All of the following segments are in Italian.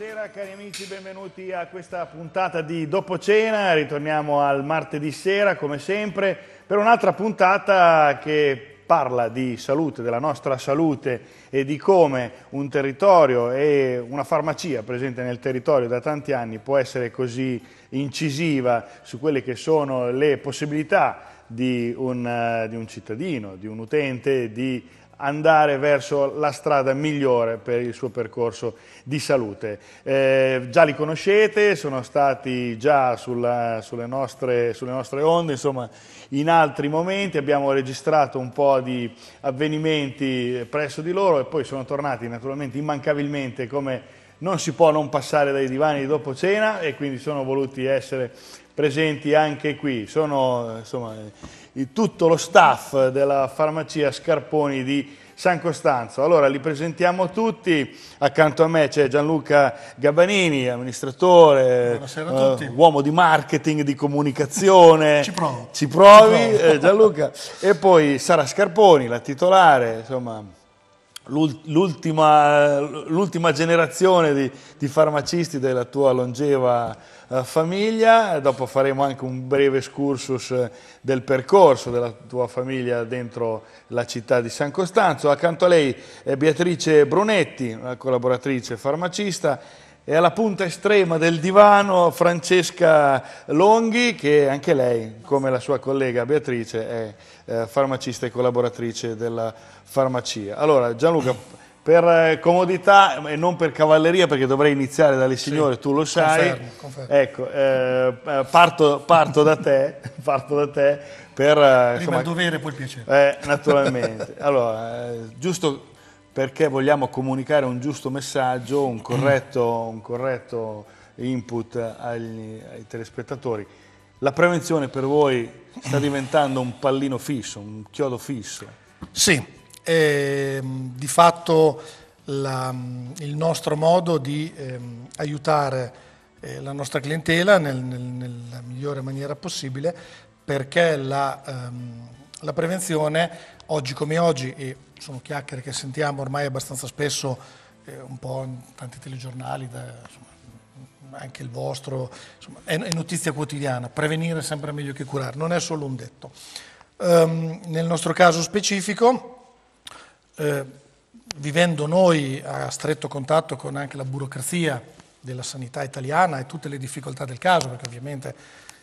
Buonasera cari amici, benvenuti a questa puntata di Dopo Cena, ritorniamo al martedì sera come sempre per un'altra puntata che parla di salute, della nostra salute e di come un territorio e una farmacia presente nel territorio da tanti anni può essere così incisiva su quelle che sono le possibilità di un, eh, di un cittadino, di un utente, di andare verso la strada migliore per il suo percorso di salute. Eh, già li conoscete, sono stati già sulla, sulle, nostre, sulle, nostre, onde, insomma in altri momenti, abbiamo registrato un po' di avvenimenti presso di loro e poi sono tornati naturalmente immancabilmente come non si può non passare dai divani dopo cena e quindi sono voluti essere presenti anche qui. Sono, insomma, tutto lo staff della farmacia Scarponi di San Costanzo. Allora li presentiamo tutti, accanto a me c'è Gianluca Gabanini, amministratore, eh, uomo di marketing, di comunicazione. Ci provo. Ci provi Ci provo. Eh, Gianluca. e poi Sara Scarponi, la titolare, insomma l'ultima generazione di, di farmacisti della tua longeva eh, famiglia, dopo faremo anche un breve excursus eh, del percorso della tua famiglia dentro la città di San Costanzo. Accanto a lei è Beatrice Brunetti, una collaboratrice farmacista, e alla punta estrema del divano Francesca Longhi, che anche lei, come la sua collega Beatrice, è eh, farmacista e collaboratrice della farmacia. Allora, Gianluca per eh, comodità e non per cavalleria, perché dovrei iniziare dalle signore, sì, tu lo sai. Confermo, confermo. Ecco, eh, eh parto, parto, da te, parto da te per... Eh, Prima insomma, il dovere, poi il piacere. Eh, naturalmente. allora, eh, giusto perché vogliamo comunicare un giusto messaggio, un mm. corretto, un corretto input agli, ai telespettatori. La prevenzione per voi sta diventando un pallino fisso, un chiodo fisso. Sì, è ehm, di fatto la, mm, il nostro modo di ehm, aiutare eh, la nostra clientela nel, nel, nella migliore maniera possibile perché la, ehm, la, prevenzione oggi come oggi, e sono chiacchiere che sentiamo ormai abbastanza spesso eh, un po' in tanti telegiornali, da, insomma, anche il vostro, insomma, è, è, notizia quotidiana, prevenire è sempre meglio che curare, non è solo un detto. Um, nel nostro caso specifico eh, vivendo noi a stretto contatto con anche la burocrazia della sanità italiana e tutte le difficoltà del caso, perché ovviamente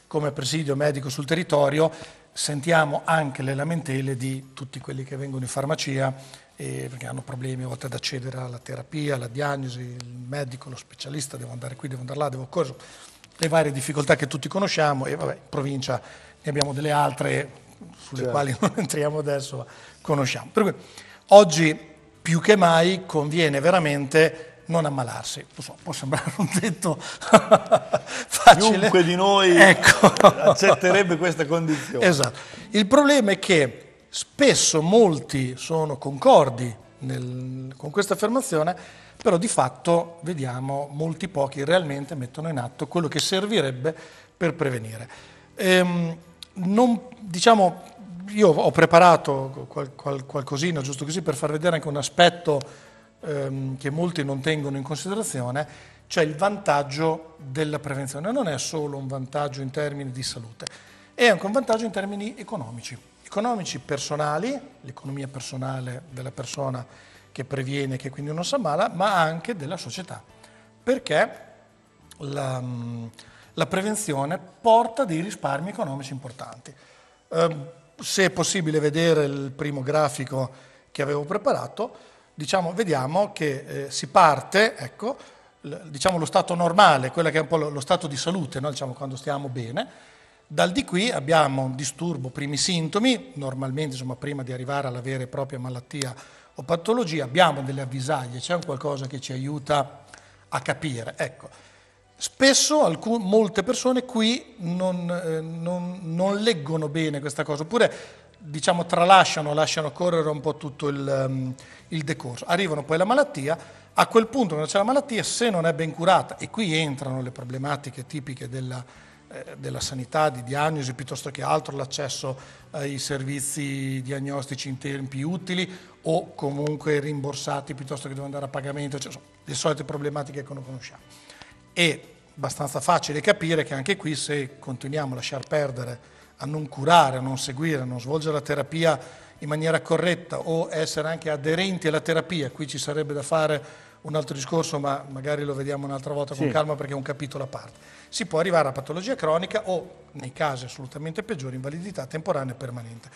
come presidio medico sul territorio sentiamo anche le lamentele di tutti quelli che vengono in farmacia eh, perché hanno problemi a volte ad accedere alla terapia, alla diagnosi, il medico, lo specialista, devo andare qui, devo andare là, devo corso, le varie difficoltà che tutti conosciamo e vabbè, in provincia ne abbiamo delle altre sulle certo. quali non entriamo adesso, ma conosciamo. Per cui, Oggi più che mai conviene veramente non ammalarsi. Lo so, può sembrare un detto facile. Chiunque di noi ecco. accetterebbe questa condizione. Esatto. Il problema è che spesso molti sono concordi nel, con questa affermazione, però di fatto vediamo molti pochi realmente mettono in atto quello che servirebbe per prevenire. Ehm, non, diciamo, io ho preparato qual, qual, qualcosina giusto così per far vedere anche un aspetto ehm, che molti non tengono in considerazione, cioè il vantaggio della prevenzione. Non è solo un vantaggio in termini di salute, è anche un vantaggio in termini economici. Economici personali, l'economia personale della persona che previene, che quindi non si ammala, ma anche della società. Perché la, mm, la prevenzione porta dei risparmi economici importanti. Eh, se è possibile vedere il primo grafico che avevo preparato, diciamo, vediamo che eh, si parte, ecco, diciamo lo stato normale, quello che è un po' lo, lo stato di salute, no? diciamo, quando stiamo bene, dal di qui abbiamo un disturbo, primi sintomi, normalmente insomma, prima di arrivare alla vera e propria malattia o patologia abbiamo delle avvisaglie, c'è un qualcosa che ci aiuta a capire. Ecco. Spesso alcun, molte persone qui non, eh, non, non, leggono bene questa cosa, oppure diciamo tralasciano, lasciano correre un po' tutto il, um, il decorso. Arrivano poi la malattia, a quel punto quando c'è la malattia, se non è ben curata, e qui entrano le problematiche tipiche della, eh, della sanità, di diagnosi piuttosto che altro, l'accesso ai servizi diagnostici in tempi utili o comunque rimborsati piuttosto che devono andare a pagamento, cioè, le solite problematiche che non conosciamo. È abbastanza facile capire che anche qui se continuiamo a lasciar perdere, a non curare, a non seguire, a non svolgere la terapia in maniera corretta o essere anche aderenti alla terapia, qui ci sarebbe da fare un altro discorso, ma magari lo vediamo un'altra volta con sì. calma perché è un capitolo a parte. Si può arrivare a patologia cronica o, nei casi assolutamente peggiori, invalidità temporanea e permanente.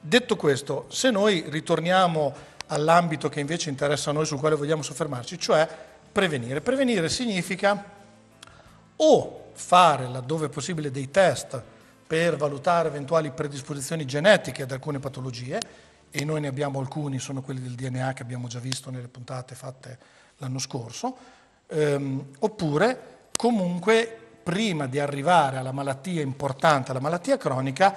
Detto questo, se noi ritorniamo all'ambito che invece interessa a noi, sul quale vogliamo soffermarci, cioè prevenire. Prevenire significa o fare, laddove possibile, dei test per valutare eventuali predisposizioni genetiche ad alcune patologie, e noi ne abbiamo alcuni, sono quelli del DNA che abbiamo già visto nelle puntate fatte l'anno scorso, ehm, oppure comunque prima di arrivare alla malattia importante, alla malattia cronica,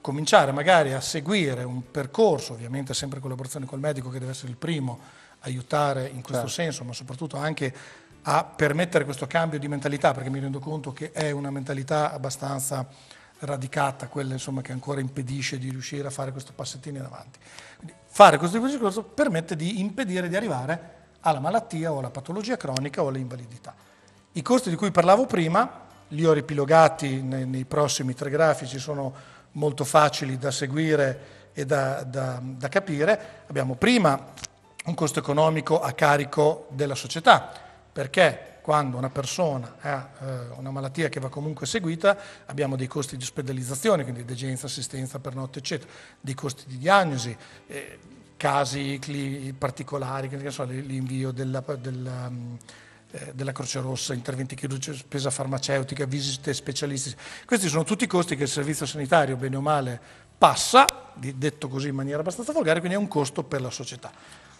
cominciare magari a seguire un percorso, ovviamente sempre in collaborazione col medico che deve essere il primo, aiutare in questo certo. senso, ma soprattutto anche a permettere questo cambio di mentalità, perché mi rendo conto che è una mentalità abbastanza radicata, quella insomma, che ancora impedisce di riuscire a fare questo passettino in avanti. Quindi fare questo tipo di discorso permette di impedire di arrivare alla malattia o alla patologia cronica o all'invalidità. I costi di cui parlavo prima, li ho ripilogati nei, nei prossimi tre grafici, sono molto facili da seguire e da, da, da capire. Abbiamo prima un costo economico a carico della società, perché quando una persona ha eh, una malattia che va comunque seguita abbiamo dei costi di ospedalizzazione, quindi degenza, assistenza per notte, eccetera, dei costi di diagnosi, eh, casi particolari, l'invio della, della, ehm, eh, della, Croce Rossa, interventi chirurgici, spesa farmaceutica, visite specialistiche. Questi sono tutti i costi che il servizio sanitario, bene o male, passa, detto così in maniera abbastanza volgare, quindi è un costo per la società.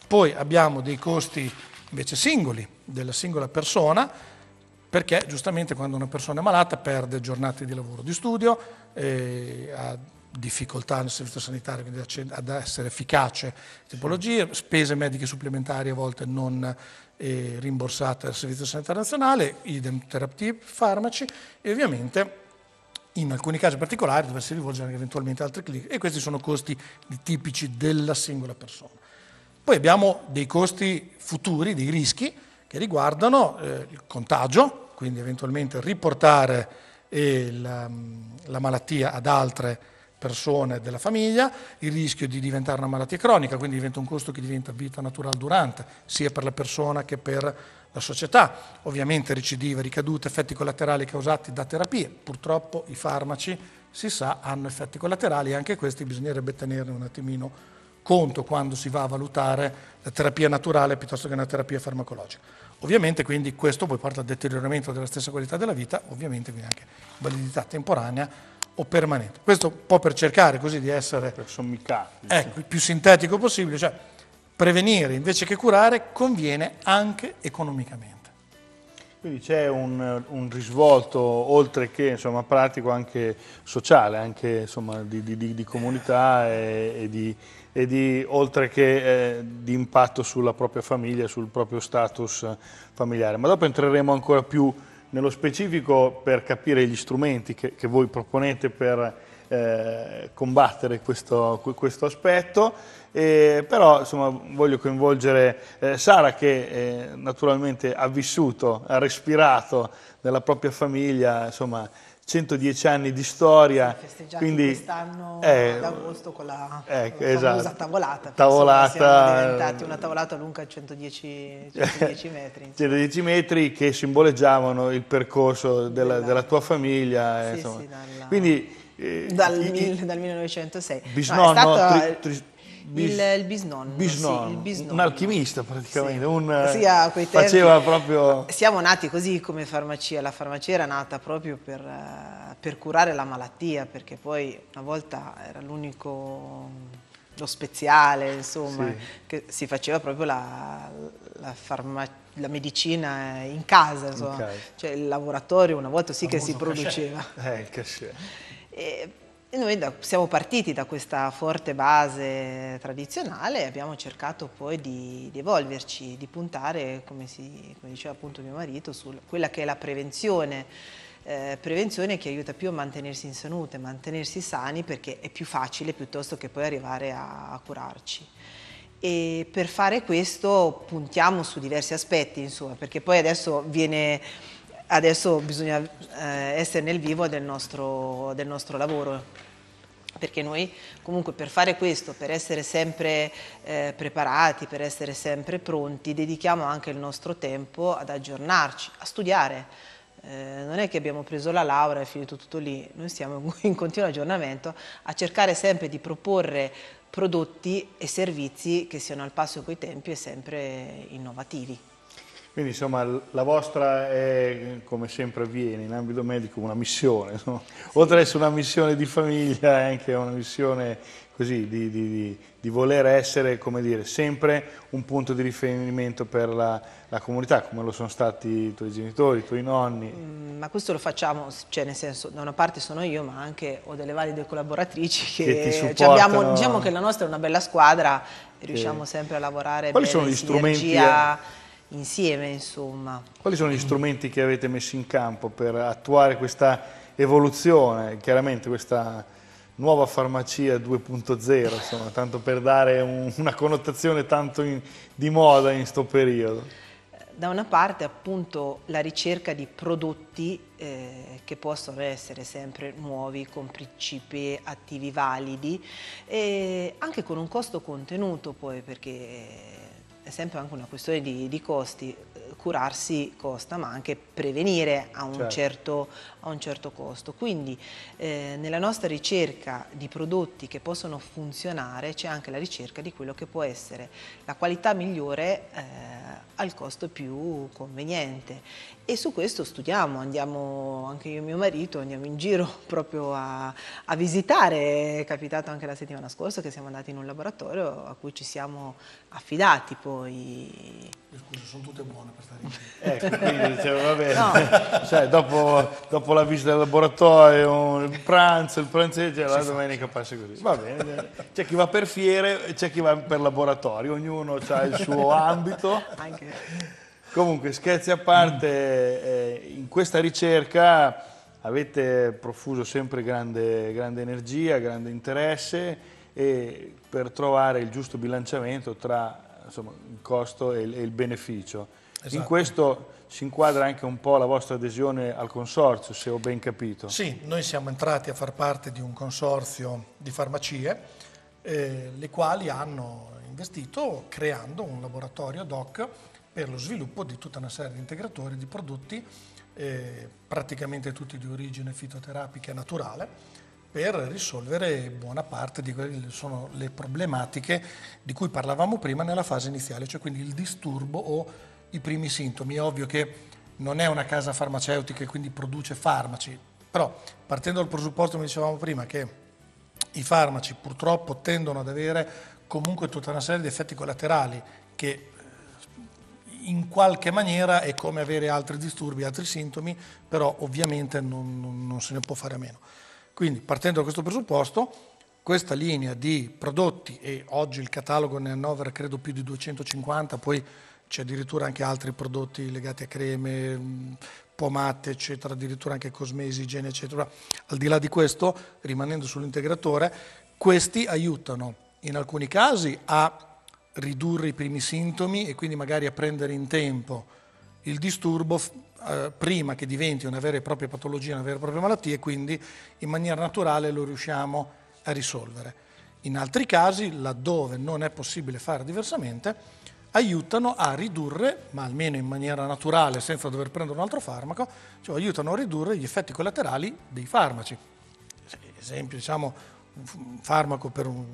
Poi abbiamo dei costi invece singoli, della singola persona, perché giustamente quando una persona è malata perde giornate di lavoro, di studio, ha difficoltà nel servizio sanitario, quindi ad essere efficace, tipologie, spese mediche supplementari a volte non eh, rimborsate dal Servizio Sanitario Nazionale, idem terapie, farmaci e ovviamente in alcuni casi particolari dovesse si anche eventualmente ad altre cliniche e questi sono costi tipici della singola persona. Poi abbiamo dei costi futuri, dei rischi, che riguardano eh, il contagio, quindi eventualmente riportare eh, mm, la, malattia ad altre persone della famiglia, il rischio di diventare una malattia cronica, quindi diventa un costo che diventa vita naturale durante, sia per la persona che per la società. Ovviamente recidive, ricadute, effetti collaterali causati da terapie. Purtroppo i farmaci, si sa, hanno effetti collaterali e anche questi bisognerebbe tenerne un attimino conto quando si va a valutare la terapia naturale piuttosto che una terapia farmacologica. Ovviamente quindi questo poi porta al deterioramento della stessa qualità della vita, ovviamente quindi anche validità temporanea o permanente. Questo un po' per cercare così di essere ecco, il più sintetico possibile, cioè prevenire invece che curare conviene anche economicamente. Quindi c'è un, un, risvolto, oltre che insomma, pratico, anche sociale, anche insomma, di, di, di, comunità e, e, di, e, di, oltre che eh, di impatto sulla propria famiglia, sul proprio status familiare. Ma dopo entreremo ancora più nello specifico per capire gli strumenti che, che voi proponete per eh, combattere questo, questo aspetto eh, però insomma, voglio coinvolgere eh, Sara che eh, naturalmente ha vissuto, ha respirato nella propria famiglia, insomma, 110 anni di storia. Festeggiati quindi quest'anno eh, ad agosto con la, eh, con la esatto. tavolata. Tavolata. Siamo diventati una tavolata lunga 110, 110 metri. Insomma. 110 metri che simboleggiavano il percorso della, della, della tua famiglia. Sì, sì, dalla, quindi, eh, dal, i, dal, 1906. Bisnonno, no, è stato, tri, tri, bis, il, il, bisnonno, bisnonno, sì, il, bisnonno, un alchimista praticamente, sì. un, sì, a quei tempi, faceva proprio... Siamo nati così come farmacia, la farmacia era nata proprio per, eh, per curare la malattia, perché poi una volta era l'unico lo speziale, insomma, sì. che si faceva proprio la, la, farma, la medicina in casa, insomma. In cioè il laboratorio una volta sì la che si produceva. Eh, il cachet. E, e noi da, siamo partiti da questa forte base tradizionale e abbiamo cercato poi di, di evolverci, di puntare, come, si, come, diceva appunto mio marito, su quella che è la prevenzione. Eh, prevenzione che aiuta più a mantenersi in salute, mantenersi sani perché è più facile piuttosto che poi arrivare a, a curarci. E per fare questo puntiamo su diversi aspetti, insomma, perché poi adesso viene adesso bisogna eh, essere nel vivo del nostro, del nostro lavoro perché noi comunque per fare questo, per essere sempre eh, preparati, per essere sempre pronti, dedichiamo anche il nostro tempo ad aggiornarci, a studiare. Eh, non è che abbiamo preso la laurea e finito tutto lì, noi siamo in continuo aggiornamento a cercare sempre di proporre prodotti e servizi che siano al passo coi tempi e sempre innovativi. Quindi insomma la vostra è, come sempre avviene in ambito medico, una missione, no? oltre ad essere una missione di famiglia è anche una missione così, di, di, di, di, voler essere come dire, sempre un punto di riferimento per la, la, comunità, come lo sono stati i tuoi genitori, i tuoi nonni. Mm, ma questo lo facciamo, cioè nel senso, da una parte sono io, ma anche ho delle valide collaboratrici che, che ti cioè abbiamo, diciamo che la nostra è una bella squadra e riusciamo sempre a lavorare Quali bene, sono gli strumenti? Energia, a insieme. Insomma. Quali sono gli strumenti che avete messo in campo per attuare questa evoluzione, chiaramente questa nuova farmacia 2.0, insomma, tanto per dare un, una connotazione tanto in, di moda in questo periodo? Da una parte appunto la ricerca di prodotti eh, che possono essere sempre nuovi, con principi attivi validi e anche con un costo contenuto poi perché sempre anche una questione di, di costi, curarsi costa, ma anche prevenire a un, certo. certo, a un certo costo. Quindi eh, nella nostra ricerca di prodotti che possono funzionare c'è anche la ricerca di quello che può essere la qualità migliore eh, al costo più conveniente. E su questo studiamo, andiamo anche io e mio marito, andiamo in giro proprio a, a visitare. È capitato anche la settimana scorsa che siamo andati in un laboratorio a cui ci siamo affidati poi. Le scuse sono tutte buone per Ecco, quindi dicevo, va bene, no. cioè, dopo, dopo, la visita al laboratorio, il pranzo, il pranzetto, cioè, la domenica passa così. Va bene, c'è chi va per fiere e c'è chi va per laboratorio, ognuno ha il suo ambito. Anche. Comunque, scherzi a parte, mm. eh, in questa ricerca avete profuso sempre grande, grande energia, grande interesse per trovare il giusto bilanciamento tra insomma, il costo e il, e il beneficio. Esatto. In questo si inquadra anche un po' la vostra adesione al consorzio, se ho ben capito. Sì, noi siamo entrati a far parte di un consorzio di farmacie, eh, le quali hanno investito creando un laboratorio ad hoc per lo sviluppo di tutta una serie di integratori di prodotti, eh, praticamente tutti di origine fitoterapica naturale, per risolvere buona parte di quelle che sono le problematiche di cui parlavamo prima nella fase iniziale, cioè quindi il disturbo o i primi sintomi. È ovvio che non è una casa farmaceutica e quindi produce farmaci, però partendo dal presupposto, come dicevamo prima, che i farmaci purtroppo tendono ad avere comunque tutta una serie di effetti collaterali che eh, in qualche maniera è come avere altri disturbi, altri sintomi, però ovviamente non, non, non se ne può fare a meno. Quindi partendo da questo presupposto, questa linea di prodotti, e oggi il catalogo ne annovera credo più di 250, poi c'è addirittura anche altri prodotti legati a creme, mm, pomate, eccetera, addirittura anche cosmesi, igiene, eccetera. Al di là di questo, rimanendo sull'integratore, questi aiutano in alcuni casi a ridurre i primi sintomi e quindi magari a prendere in tempo il disturbo eh, prima che diventi una vera e propria patologia, una vera e propria malattia e quindi in maniera naturale lo riusciamo a risolvere. In altri casi, laddove non è possibile fare diversamente, aiutano a ridurre, ma almeno in maniera naturale, senza dover prendere un altro farmaco, cioè aiutano a ridurre gli effetti collaterali dei farmaci. Esempio, diciamo, un farmaco per un,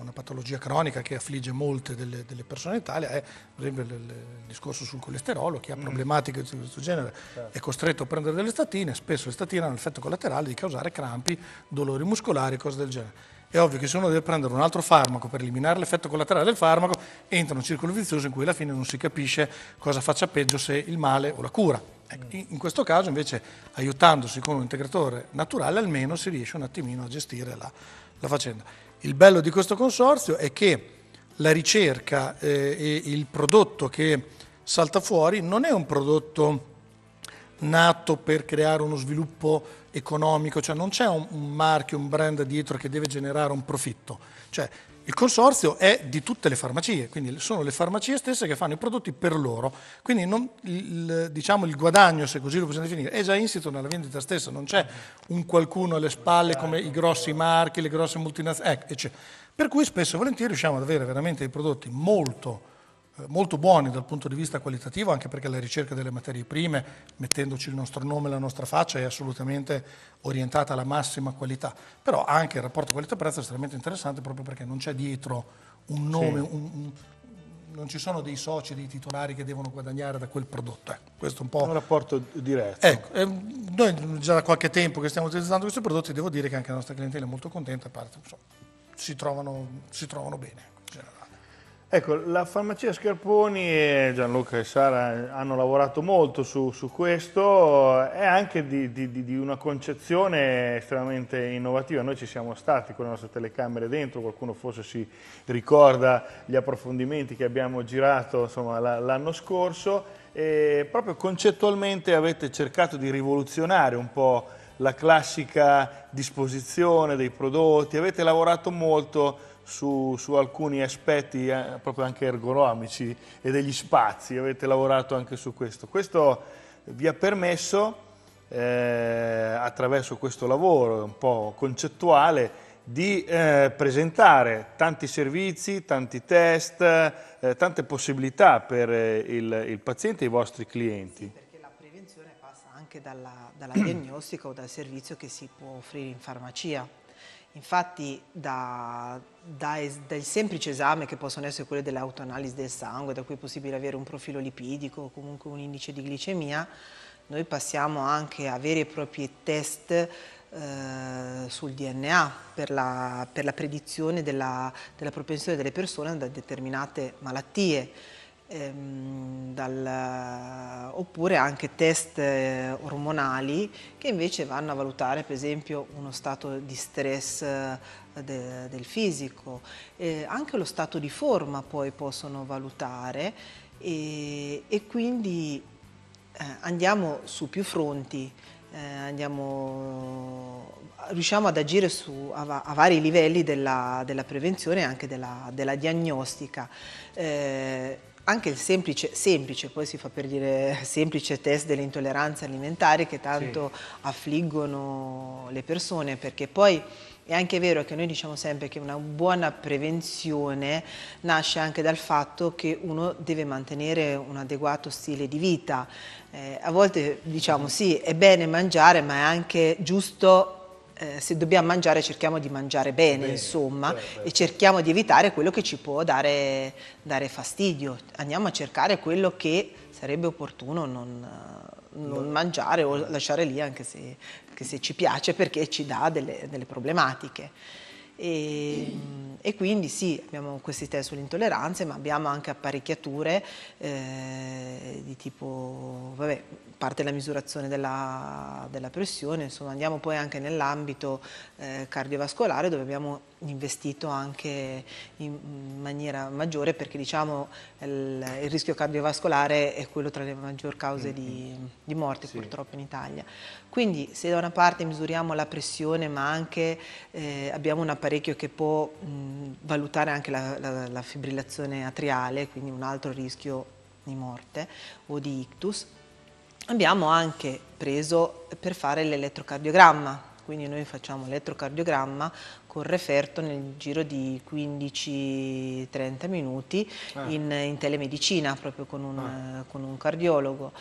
una patologia cronica che affligge molte delle, delle persone in Italia è per esempio il, il discorso sul colesterolo, chi ha mm. problematiche di questo genere certo. è costretto a prendere delle statine, spesso le statine hanno l'effetto collaterale di causare crampi, dolori muscolari, cose del genere. È ovvio che se uno deve prendere un altro farmaco per eliminare l'effetto collaterale del farmaco, entra in un circolo vizioso in cui alla fine non si capisce cosa faccia peggio se il male o la cura. Ecco, mm. In questo caso invece aiutandosi con un integratore naturale almeno si riesce un attimino a gestire la, la faccenda. Il bello di questo consorzio è che la ricerca eh, e il prodotto che salta fuori non è un prodotto nato per creare uno sviluppo economico, cioè non c'è un, un, marchio, un brand dietro che deve generare un profitto. Cioè, il consorzio è di tutte le farmacie, quindi sono le farmacie stesse che fanno i prodotti per loro, quindi non, il, diciamo, il guadagno, se così lo possiamo definire, è già insito nella vendita stessa, non c'è un qualcuno alle spalle come i grossi marchi, le grosse multinazionali, eh, per cui spesso e volentieri riusciamo ad avere veramente dei prodotti molto eh, molto buoni dal punto di vista qualitativo, anche perché la ricerca delle materie prime, mettendoci il nostro nome e la nostra faccia, è assolutamente orientata alla massima qualità. Però anche il rapporto qualità-prezzo è estremamente interessante proprio perché non c'è dietro un nome, sì. un, un, non ci sono dei soci, dei titolari che devono guadagnare da quel prodotto. Eh, questo è un po'... Un rapporto diretto. Ecco, eh, noi già da qualche tempo che stiamo utilizzando questi prodotti, devo dire che anche la nostra clientela è molto contenta, a parte, insomma, si, trovano, si trovano bene. Ecco, la farmacia Scarponi e Gianluca e Sara hanno lavorato molto su, su questo è anche di, di, di, una concezione estremamente innovativa. Noi ci siamo stati con le nostre telecamere dentro, qualcuno forse si ricorda gli approfondimenti che abbiamo girato l'anno scorso e proprio concettualmente avete cercato di rivoluzionare un po' la classica disposizione dei prodotti, avete lavorato molto su, su, alcuni aspetti eh, proprio anche ergonomici e degli spazi, avete lavorato anche su questo. Questo vi ha permesso, eh, attraverso questo lavoro un po' concettuale, di eh, presentare tanti servizi, tanti test, eh, tante possibilità per eh, il, il, paziente e i vostri clienti. Sì, perché la prevenzione passa anche dalla, dalla diagnostica o dal servizio che si può offrire in farmacia. Infatti da, da es, dal semplice esame che possono essere quelli dell'autoanalisi del sangue, da cui è possibile avere un profilo lipidico o comunque un indice di glicemia, noi passiamo anche a veri e propri test eh, sul DNA per la, per la predizione della, della propensione delle persone a determinate malattie ehm, dal, oppure anche test eh, ormonali che invece vanno a valutare per esempio uno stato di stress eh, de, del fisico, eh, anche lo stato di forma poi possono valutare e, e quindi eh, andiamo su più fronti. Eh, andiamo, riusciamo ad agire su, a, a, vari livelli della, della prevenzione e anche della, della diagnostica. Eh, anche il semplice, semplice, poi si fa per dire semplice test delle intolleranze alimentari che tanto sì. affliggono le persone, perché poi è anche vero che noi diciamo sempre che una buona prevenzione nasce anche dal fatto che uno deve mantenere un adeguato stile di vita. Eh, a volte diciamo sì, è bene mangiare, ma è anche giusto eh, se dobbiamo mangiare cerchiamo di mangiare bene, bene insomma, beh, certo, e certo. cerchiamo di evitare quello che ci può dare, dare, fastidio. Andiamo a cercare quello che sarebbe opportuno non, eh, non mangiare o lasciare lì anche se, se ci piace perché ci dà delle, delle problematiche. E, e quindi sì, abbiamo questi test sull'intolleranza, ma abbiamo anche apparecchiature eh, di tipo, vabbè, parte la misurazione della, della pressione, insomma andiamo poi anche nell'ambito eh, cardiovascolare dove abbiamo investito anche in maniera maggiore perché diciamo il, il rischio cardiovascolare è quello tra le maggiori cause mm, di, mm. di morte sì. purtroppo in Italia. Quindi se da una parte misuriamo la pressione ma anche eh, abbiamo un apparecchio che può mh, valutare anche la, la, la fibrillazione atriale, quindi un altro rischio di morte o di ictus, abbiamo anche preso per fare l'elettrocardiogramma, quindi noi facciamo l'elettrocardiogramma con referto nel giro di 15-30 minuti ah. in, in, telemedicina proprio con un, ah. con un cardiologo.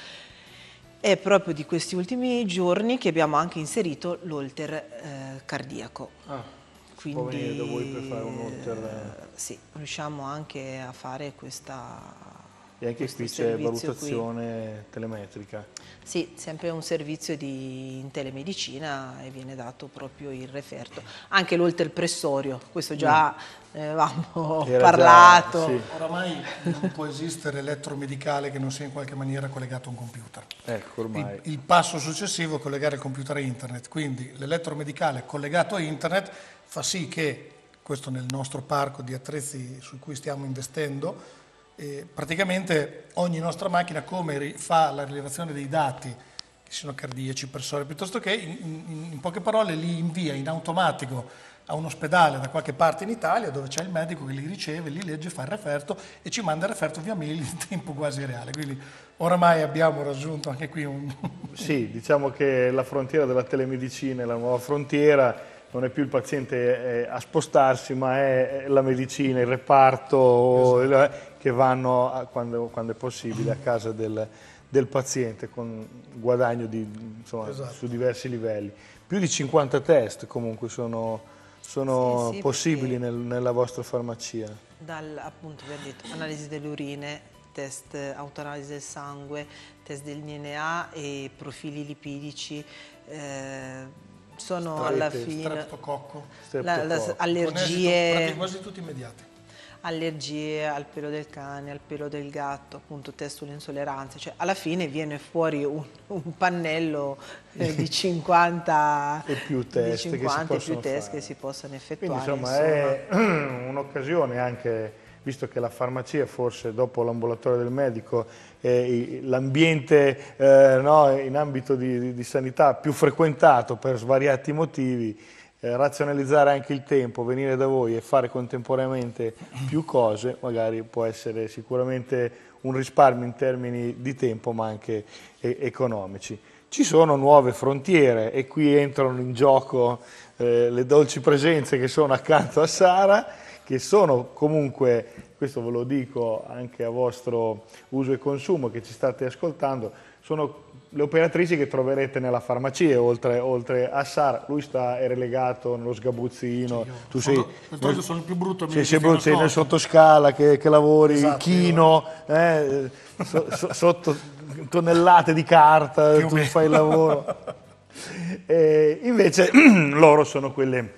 È proprio di questi ultimi giorni che abbiamo anche inserito l'olter eh, cardiaco. Ah quindi può venire da voi per fare un ulter eh. sì, riusciamo anche a fare questa e anche qui c'è valutazione qui. telemetrica. Sì, sempre un servizio di, in telemedicina e viene dato proprio il referto. Anche l'oltrepressorio, questo già ne mm. eh, avevamo Era parlato. Già, sì. Oramai non può esistere elettromedicale che non sia in qualche maniera collegato a un computer. Ecco, ormai. Il, il passo successivo è collegare il computer a internet, quindi l'elettromedicale collegato a internet fa sì che, questo nel nostro parco di attrezzi su cui stiamo investendo, eh, praticamente ogni nostra macchina come fa la rilevazione dei dati, che siano cardiaci, persone, piuttosto che in, in, in poche parole li invia in automatico a un ospedale da qualche parte in Italia dove c'è il medico che li riceve, li legge, fa il referto e ci manda il referto via mail in tempo quasi reale. Quindi oramai abbiamo raggiunto anche qui un... Sì, diciamo che la frontiera della telemedicina è la nuova frontiera, non è più il paziente eh, a spostarsi ma è la medicina, il reparto, esatto che vanno, a, quando, quando, è possibile, a casa del, del paziente con guadagno di, insomma, esatto. su diversi livelli. Più di 50 test comunque sono, sono sì, sì, possibili nel, nella vostra farmacia. Dal, appunto, vi ho detto, analisi delle urine, test autoanalisi del sangue, test del DNA e profili lipidici. Eh, sono Strete, alla fine streptococco, streptococco. La, la, allergie quasi tutte immediate allergie al pelo del cane, al pelo del gatto, appunto test sull'insoleranza, cioè alla fine viene fuori un, un pannello eh, di 50 e più test, che si, test che, si possono effettuare. Quindi, insomma, insomma. è un'occasione anche visto che la farmacia forse dopo l'ambulatorio del medico è l'ambiente eh, no, in ambito di, di sanità più frequentato per svariati motivi, eh, razionalizzare anche il tempo, venire da voi e fare contemporaneamente più cose, magari può essere sicuramente un risparmio in termini di tempo ma anche eh, economici. Ci sono nuove frontiere e qui entrano in gioco eh, le dolci presenze che sono accanto a Sara, che sono comunque, questo ve lo dico anche a vostro uso e consumo che ci state ascoltando, sono le operatrici che troverete nella farmacia, oltre, oltre a Sar, lui sta, è relegato nello sgabuzzino. Sì, tu sono, sei, noi, sono il più brutto. Sei, sei, brutto, sei nel sottoscala che, che lavori, esatto, chino, eh, so, so, sotto tonnellate di carta, più tu fai il lavoro. E invece loro sono quelle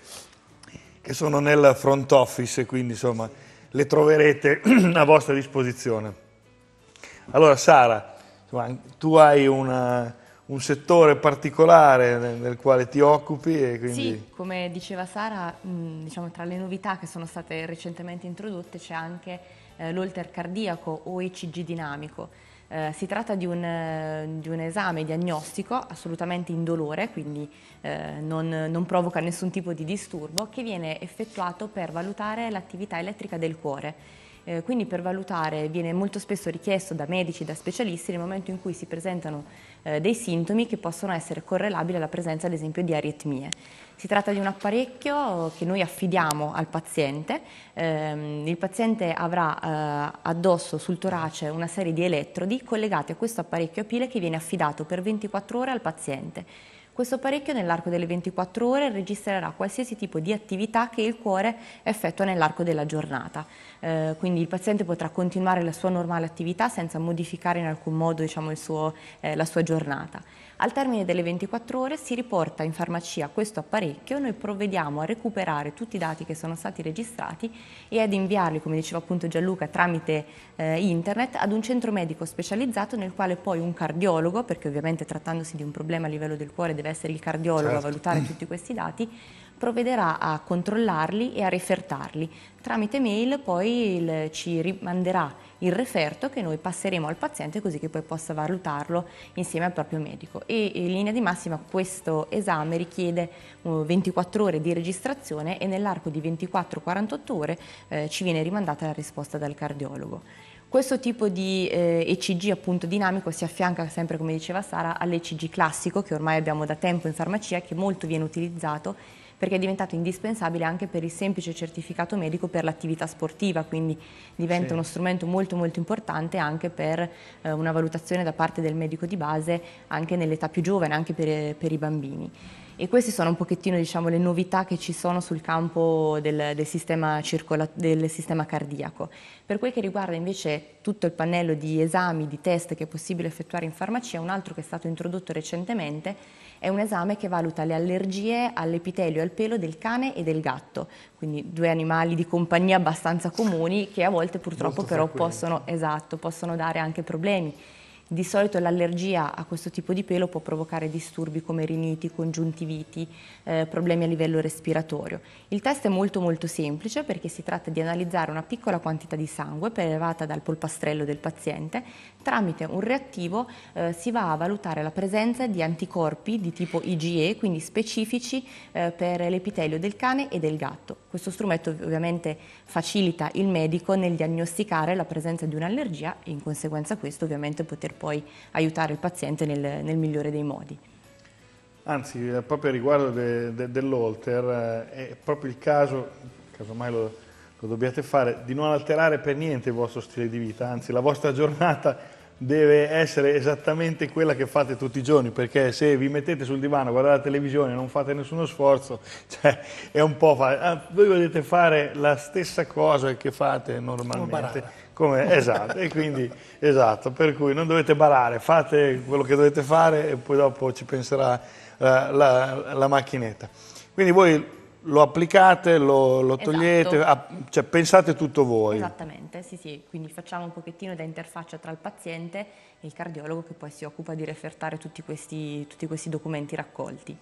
che sono nel front office, quindi insomma le troverete a vostra disposizione. Allora Sara, tu hai una, un settore particolare nel, nel, quale ti occupi e quindi... Sì, come diceva Sara, mh, diciamo, tra le novità che sono state recentemente introdotte c'è anche eh, l'olter cardiaco o ECG dinamico. Eh, si tratta di un, eh, di un, esame diagnostico assolutamente indolore, quindi eh, non, non, provoca nessun tipo di disturbo, che viene effettuato per valutare l'attività elettrica del cuore eh, quindi per valutare viene molto spesso richiesto da medici, da specialisti nel momento in cui si presentano eh, dei sintomi che possono essere correlabili alla presenza ad esempio di aritmie. Si tratta di un apparecchio che noi affidiamo al paziente, eh, il paziente avrà eh, addosso sul torace una serie di elettrodi collegati a questo apparecchio a pile che viene affidato per 24 ore al paziente questo apparecchio nell'arco delle 24 ore registrerà qualsiasi tipo di attività che il cuore effettua nell'arco della giornata. Eh, quindi il paziente potrà continuare la sua normale attività senza modificare in alcun modo diciamo, suo, eh, la sua giornata. Al termine delle 24 ore si riporta in farmacia questo apparecchio, noi provvediamo a recuperare tutti i dati che sono stati registrati e ad inviarli, come diceva appunto Gianluca, tramite eh, internet ad un centro medico specializzato nel quale poi un cardiologo, perché ovviamente trattandosi di un problema a livello del cuore deve essere il cardiologo certo. a valutare tutti questi dati, provvederà a controllarli e a refertarli. Tramite mail poi il, ci rimanderà il referto che noi passeremo al paziente così che poi possa valutarlo insieme al proprio medico. E in linea di massima questo esame richiede 24 uh, ore di registrazione e nell'arco di 24-48 ore eh, ci viene rimandata la risposta dal cardiologo. Questo tipo di eh, ECG appunto dinamico si affianca sempre come diceva Sara all'ECG classico che ormai abbiamo da tempo in farmacia che molto viene utilizzato perché è diventato indispensabile anche per il semplice certificato medico per l'attività sportiva, quindi diventa sì. uno strumento molto molto importante anche per eh, una valutazione da parte del medico di base anche nell'età più giovane, anche per, eh, per i bambini. E queste sono un pochettino diciamo, le novità che ci sono sul campo del, del, sistema del, sistema cardiaco. Per quel che riguarda invece tutto il pannello di esami, di test che è possibile effettuare in farmacia, un altro che è stato introdotto recentemente è un esame che valuta le allergie all'epitelio e al pelo del cane e del gatto, quindi due animali di compagnia abbastanza comuni che a volte purtroppo però possono, esatto, possono dare anche problemi. Di solito l'allergia a questo tipo di pelo può provocare disturbi come riniti, congiuntiviti, eh, problemi a livello respiratorio. Il test è molto molto semplice perché si tratta di analizzare una piccola quantità di sangue prelevata dal polpastrello del paziente. Tramite un reattivo eh, si va a valutare la presenza di anticorpi di tipo IgE, quindi specifici eh, per l'epitelio del cane e del gatto. Questo strumento ovviamente facilita il medico nel diagnosticare la presenza di un'allergia e in conseguenza questo ovviamente poter poter poi aiutare il paziente nel, nel migliore dei modi. Anzi, eh, proprio riguardo de, de, dell'Olter, eh, è proprio il caso, casomai lo, lo dobbiate fare, di non alterare per niente il vostro stile di vita, anzi la vostra giornata deve essere esattamente quella che fate tutti i giorni, perché se vi mettete sul divano, guardate la televisione e non fate nessuno sforzo, cioè, è un po' fare. Ah, voi volete fare la stessa cosa che fate normalmente. Come, esatto, e quindi, esatto, per cui non dovete barare, fate quello che dovete fare e poi dopo ci penserà la, eh, la, la macchinetta. Quindi voi lo applicate, lo, lo esatto. togliete, esatto. a, cioè pensate tutto voi. Esattamente, sì sì, quindi facciamo un pochettino da interfaccia tra il paziente e il cardiologo che poi si occupa di refertare tutti questi, tutti questi documenti raccolti.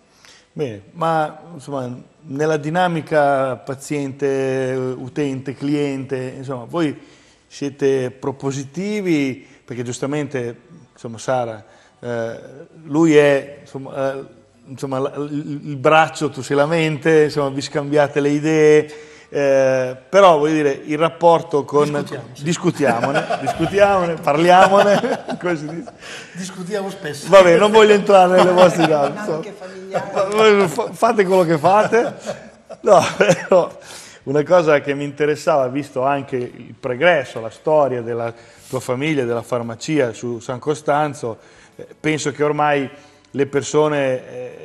Bene, ma insomma, nella dinamica paziente, utente, cliente, insomma, voi siete propositivi, perché giustamente, insomma, Sara, eh, lui è insomma, eh, insomma, il braccio, tu sei la mente, insomma, vi scambiate le idee, eh, però voglio dire, il rapporto con... Discutiamone, discutiamone, parliamone. Come si dice? Discutiamo spesso. Vabbè, non voglio entrare nelle vostre danze. Fate quello che fate. No, però una cosa che mi interessava, visto anche il pregresso, la storia della tua famiglia, della farmacia su San Costanzo, eh, penso che ormai le persone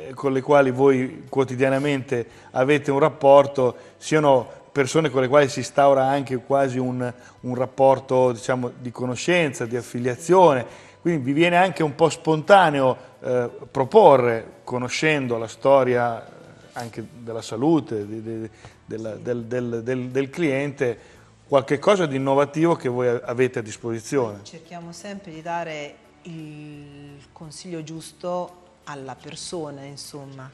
eh, con le quali voi quotidianamente avete un rapporto siano persone con le quali si instaura anche quasi un, un rapporto diciamo, di conoscenza, di affiliazione, quindi vi viene anche un po' spontaneo eh, proporre, conoscendo la storia eh, anche della salute, di, di, del, del, del, del cliente qualche cosa di innovativo che voi avete a disposizione. Cerchiamo sempre di dare il consiglio giusto alla persona, insomma.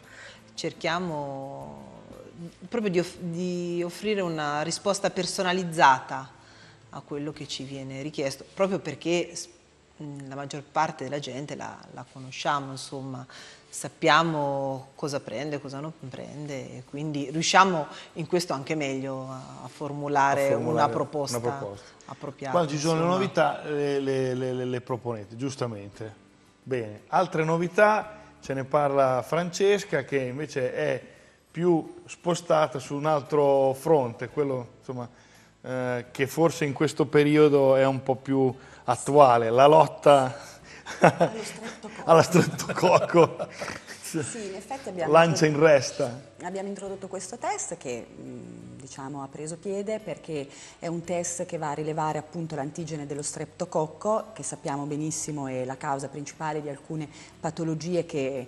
Cerchiamo proprio di, off di, offrire una risposta personalizzata a quello che ci viene richiesto, proprio perché la maggior parte della gente la, la conosciamo, insomma, sappiamo cosa prende, cosa non prende, quindi riusciamo in questo anche meglio a formulare, a formulare una, proposta una, proposta appropriata. Quando ci sono le novità le, le, le, le, proponete, giustamente. Bene, altre novità ce ne parla Francesca che invece è più spostata su un altro fronte, quello insomma, eh, che forse in questo periodo è un po' più attuale, la lotta allo stretto streptococco. Alla streptococco. sì, in effetti abbiamo... Lancia in resta abbiamo introdotto questo test che mm, diciamo, ha preso piede perché è un test che va a rilevare appunto l'antigene dello streptococco che sappiamo benissimo è la causa principale di alcune patologie che eh,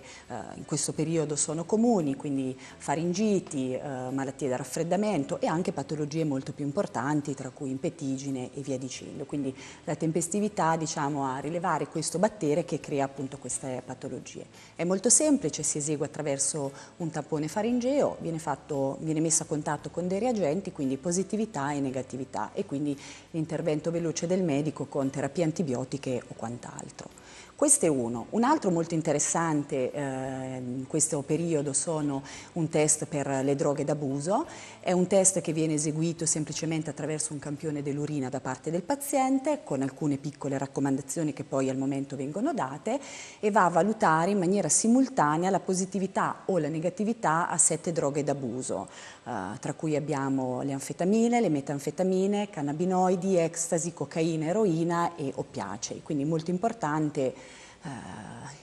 in questo periodo sono comuni, quindi faringiti, eh, malattie da raffreddamento e anche patologie molto più importanti tra cui impetigine e via dicendo. Quindi la tempestività diciamo, a rilevare questo batterio che crea appunto queste patologie. È molto semplice, si esegue attraverso un tampone faringeo laringeo viene, fatto, viene messo a contatto con dei reagenti, quindi positività e negatività e quindi l'intervento veloce del medico con terapie antibiotiche o quant'altro. Questo è uno. Un altro molto interessante eh, in questo periodo sono un test per le droghe d'abuso, è un test che viene eseguito semplicemente attraverso un campione dell'urina da parte del paziente con alcune piccole raccomandazioni che poi al momento vengono date e va a valutare in maniera simultanea la positività o la negatività a sette droghe d'abuso, eh, tra cui abbiamo le anfetamine, le metanfetamine, cannabinoidi, ecstasy, cocaina, eroina e oppiacei, quindi molto importante eh,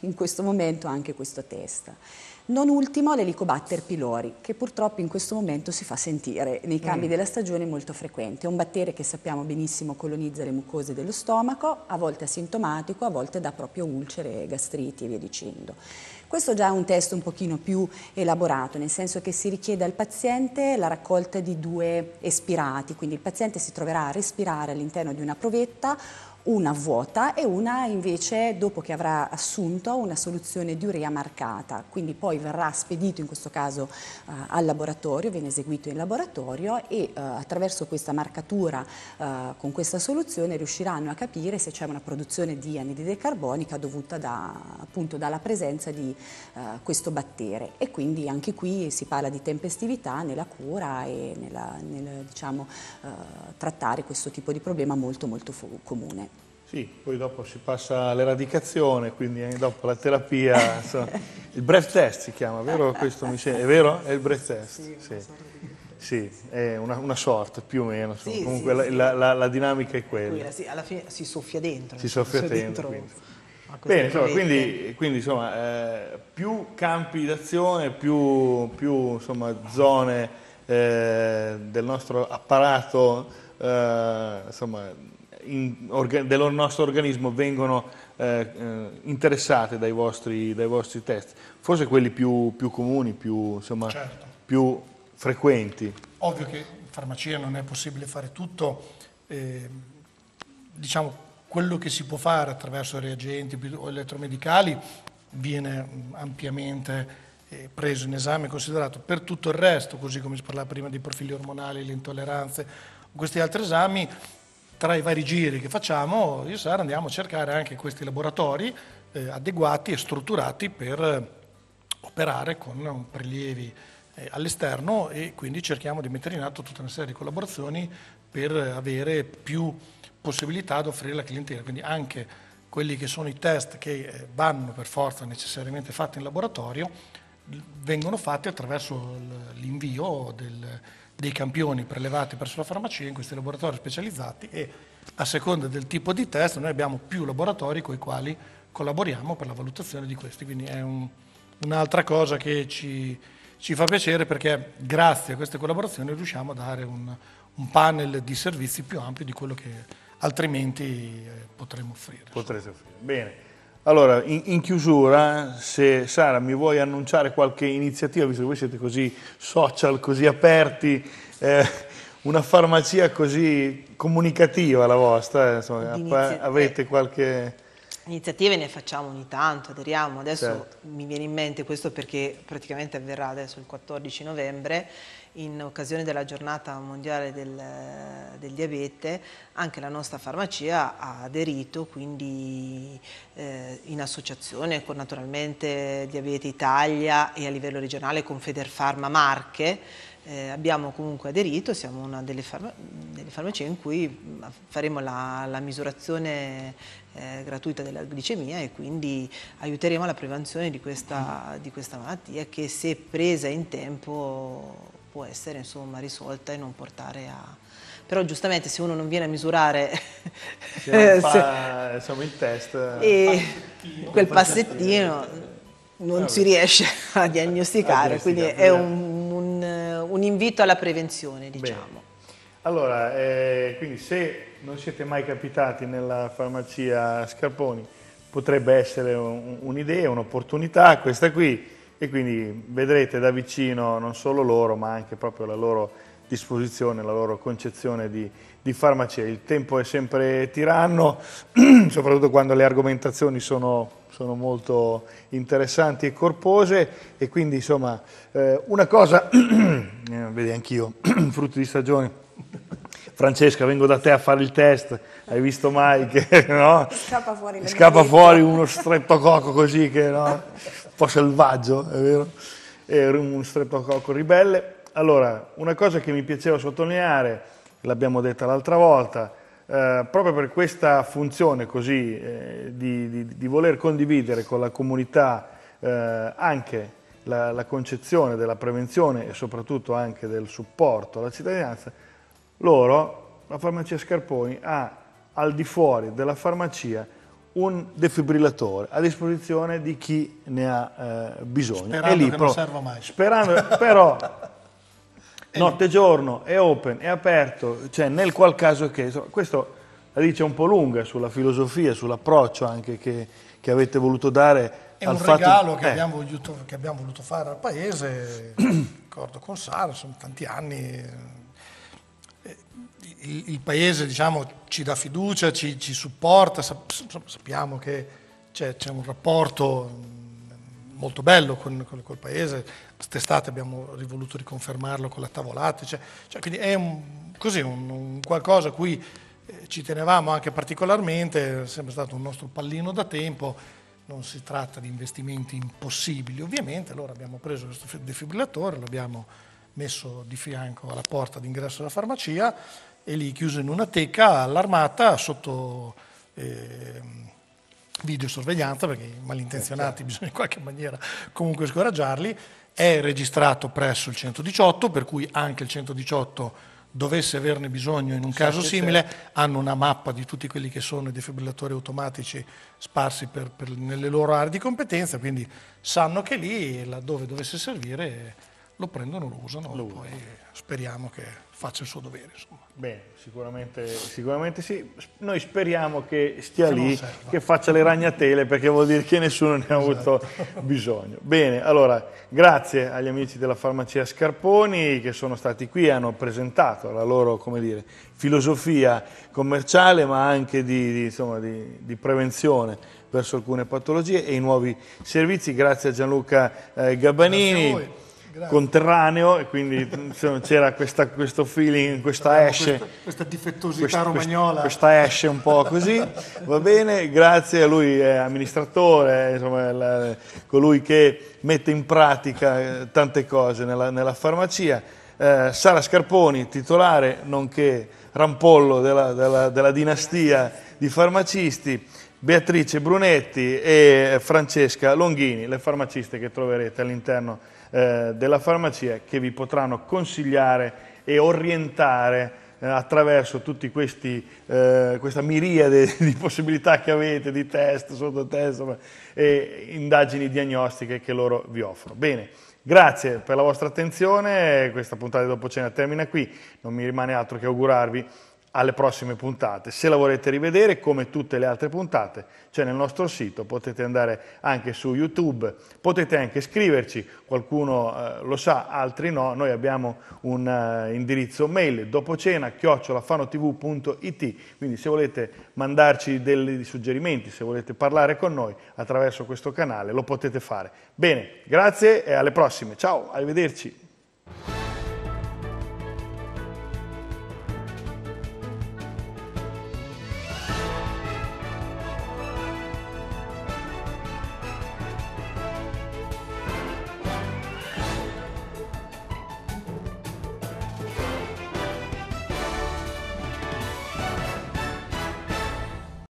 in questo momento anche questo test. Non ultimo l'elicobatter pylori, che purtroppo in questo momento si fa sentire nei cambi mm. della stagione molto frequente. È un batterio che sappiamo benissimo colonizza le mucose dello stomaco, a volte asintomatico, a volte dà proprio ulcere, gastriti e via dicendo. Questo già è un test un pochino più elaborato, nel senso che si richiede al paziente la raccolta di due espirati, quindi il paziente si troverà a respirare all'interno di una provetta una vuota e una invece dopo che avrà assunto una soluzione di urea marcata, quindi poi verrà spedito in questo caso eh, al laboratorio, viene eseguito in laboratorio e eh, attraverso questa marcatura eh, con questa soluzione riusciranno a capire se c'è una produzione di anidride carbonica dovuta da, appunto dalla presenza di eh, questo battere e quindi anche qui si parla di tempestività nella cura e nella, nel diciamo, eh, trattare questo tipo di problema molto molto comune. Sì, poi dopo si passa all'eradicazione, quindi eh, dopo la terapia, so. il breath test si chiama, vero questo mi sembra? È vero? È il breath test? Sì, sì. Sì, è una, una, sorta più o meno, sì, comunque sì, la, sì. La, la, la, dinamica è quella. alla fine si soffia dentro. Si soffia dentro. dentro Bene, insomma, quindi, quindi insomma, eh, più campi d'azione, più, più insomma, zone eh, del nostro apparato eh, insomma, in, del nostro organismo vengono eh, eh, interessate dai vostri, dai vostri, test? Forse quelli più, più comuni, più, insomma, certo. più frequenti. Ovvio che in farmacia non è possibile fare tutto, eh, diciamo quello che si può fare attraverso reagenti o elettromedicali viene mm, ampiamente eh, preso in esame e considerato per tutto il resto, così come si parlava prima di profili ormonali, le intolleranze, questi altri esami tra i vari giri che facciamo, io e Sara andiamo a cercare anche questi laboratori eh, adeguati e strutturati per eh, operare con prelievi eh, all'esterno e quindi cerchiamo di mettere in atto tutta una serie di collaborazioni per avere più possibilità di offrire alla clientela. Quindi anche quelli che sono i test che eh, vanno per forza necessariamente fatti in laboratorio vengono fatti attraverso l'invio del dei campioni prelevati presso la farmacia in questi laboratori specializzati e a seconda del tipo di test noi abbiamo più laboratori con i quali collaboriamo per la valutazione di questi. Quindi è un, un'altra cosa che ci, ci, fa piacere perché grazie a queste collaborazioni riusciamo a dare un, un panel di servizi più ampio di quello che altrimenti eh, potremmo offrire. Potrete offrire. Bene. Allora, in, in, chiusura, se Sara mi vuoi annunciare qualche iniziativa, visto che voi siete così social, così aperti, eh, una farmacia così comunicativa la vostra, eh, insomma, Inizia avete qualche... Iniziative ne facciamo ogni tanto, aderiamo, adesso certo. mi viene in mente questo perché praticamente avverrà adesso il 14 novembre, in occasione della giornata mondiale del, del diabete anche la nostra farmacia ha aderito quindi eh, in associazione con naturalmente Diabete Italia e a livello regionale con Federfarma Marche eh, abbiamo comunque aderito, siamo una delle, farma, delle farmacie in cui faremo la, la misurazione eh, gratuita della glicemia e quindi aiuteremo alla prevenzione di questa, di questa malattia che se presa in tempo può essere insomma, risolta e non portare a... Però giustamente se uno non viene a misurare... Se non fa, se... insomma, il test... Eh, e passettino, quel passettino, non Vabbè. si riesce a diagnosticare, quindi è un, un, un, invito alla prevenzione, diciamo. Bene. Allora, eh, quindi se non siete mai capitati nella farmacia Scarponi, potrebbe essere un'idea, un un'opportunità, questa qui e quindi vedrete da vicino non solo loro ma anche proprio la loro disposizione, la loro concezione di, di farmacia. Il tempo è sempre tiranno, soprattutto quando le argomentazioni sono sono molto interessanti e corpose e quindi insomma eh, una cosa, eh, vedi anch'io, frutti di stagione. Francesca, vengo da te a fare il test, hai visto mai che no? scappa fuori, scappa fuori uno strettococco così che no? po' selvaggio, è vero? Era un streptococco ribelle. Allora, una cosa che mi piaceva sottolineare, l'abbiamo detta l'altra volta, eh, proprio per questa funzione così eh, di, di, di, voler condividere con la comunità eh, anche la, la, concezione della prevenzione e soprattutto anche del supporto alla cittadinanza, loro, la farmacia Scarponi, ha al di fuori della farmacia un defibrillatore a disposizione di chi ne ha eh, bisogno. Sperando è lì, che però, non serva mai. Sperando, però notte e giorno è open, è aperto, cioè nel qual caso che... Insomma, questo la dice un po' lunga sulla filosofia, sull'approccio anche che, che, avete voluto dare. È un fatto, regalo che, eh. abbiamo voluto, che abbiamo voluto fare al paese, ricordo con Sara, sono tanti anni, il, il paese diciamo, ci dà fiducia, ci, ci supporta, sappiamo che c'è, c'è, un rapporto mm, molto bello con, con, col paese, quest'estate abbiamo voluto riconfermarlo con la tavolata, cioè, cioè, quindi è un, così un, un qualcosa a cui eh, ci tenevamo anche particolarmente, è sempre stato un nostro pallino da tempo, non si tratta di investimenti impossibili ovviamente, allora abbiamo preso questo defibrillatore, l'abbiamo messo di fianco alla porta d'ingresso della farmacia e lì chiuso in una teca allarmata sotto eh, videosorveglianza perché i malintenzionati eh, certo. bisogna in qualche maniera comunque scoraggiarli, è registrato presso il 118 per cui anche il 118 dovesse averne bisogno in un caso simile, certo. hanno una mappa di tutti quelli che sono i defibrillatori automatici sparsi per, per, nelle loro aree di competenza, quindi sanno che lì, laddove dovesse servire, lo prendono, lo usano, lo poi speriamo che faccia il suo dovere. Insomma. Bene, sicuramente, sicuramente sì. Noi speriamo che stia che lì, che faccia le ragnatele, perché vuol dire che nessuno ne ha esatto. avuto bisogno. Bene, allora, grazie agli amici della farmacia Scarponi che sono stati qui e hanno presentato la loro, come dire, filosofia commerciale, ma anche di, di, insomma, di, di prevenzione verso alcune patologie e i nuovi servizi. Grazie a Gianluca eh, Gabbanini. Grazie a voi conterraneo e quindi insomma, c'era questa, questo feeling, questa esce. Questa, questa difettosità quest, romagnola. Questa esce un po' così, va bene, grazie, a lui è eh, amministratore, insomma, la, colui che mette in pratica eh, tante cose nella, nella farmacia. Eh, Sara Scarponi, titolare nonché rampollo della, della, della dinastia di farmacisti. Beatrice Brunetti e Francesca Longhini, le farmaciste che troverete all'interno eh, della farmacia, che vi potranno consigliare e orientare eh, attraverso tutti questi, eh, questa miriade di possibilità che avete, di test, sottotest e indagini diagnostiche che loro vi offrono. Bene, Grazie per la vostra attenzione, questa puntata di dopo cena termina qui, non mi rimane altro che augurarvi alle prossime puntate. Se la volete rivedere, come tutte le altre puntate, c'è nel nostro sito, potete andare anche su YouTube, potete anche scriverci, qualcuno eh, lo sa, altri no, noi abbiamo un uh, indirizzo mail dopocena chiocciolafanotv.it, quindi se volete mandarci dei suggerimenti, se volete parlare con noi attraverso questo canale, lo potete fare. Bene, grazie e alle prossime, ciao, arrivederci.